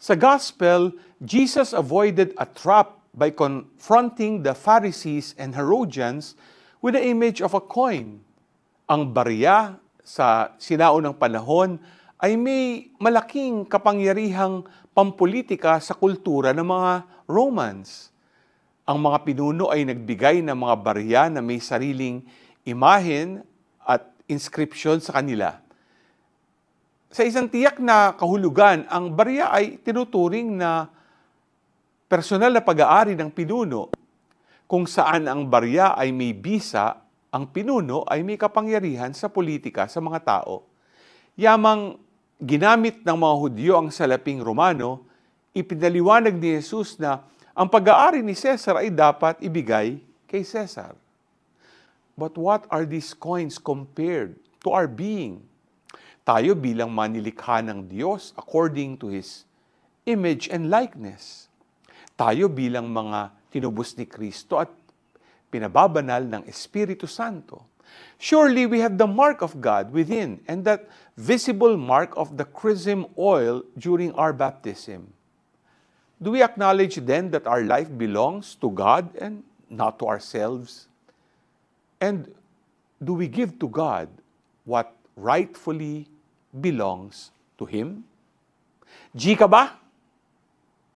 Sa Gospel, Jesus avoided a trap by confronting the Pharisees and Herodians with the image of a coin. Ang barya sa sinaunang panahon ay may malaking kapangyarihang pampolitika sa kultura ng mga Romans. Ang mga pinuno ay nagbigay ng mga barya na may sariling imahen at inscription sa kanila sa isang tiyak na kahulugan, ang barya ay tinuturing na personal na pag-aari ng pinuno. Kung saan ang barya ay may bisa, ang pinuno ay may kapangyarihan sa politika sa mga tao. Yamang ginamit ng mga Hudyo ang salaping Romano, ipinaliwanag ni Jesus na ang pag-aari ni Caesar ay dapat ibigay kay Caesar. But what are these coins compared to our being? tayo bilang manilikha ng Diyos according to His image and likeness. Tayo bilang mga tinubos ni Kristo at pinababanal ng Espiritu Santo. Surely we have the mark of God within and that visible mark of the chrism oil during our baptism. Do we acknowledge then that our life belongs to God and not to ourselves? And do we give to God what rightfully belongs to Him. G ka ba?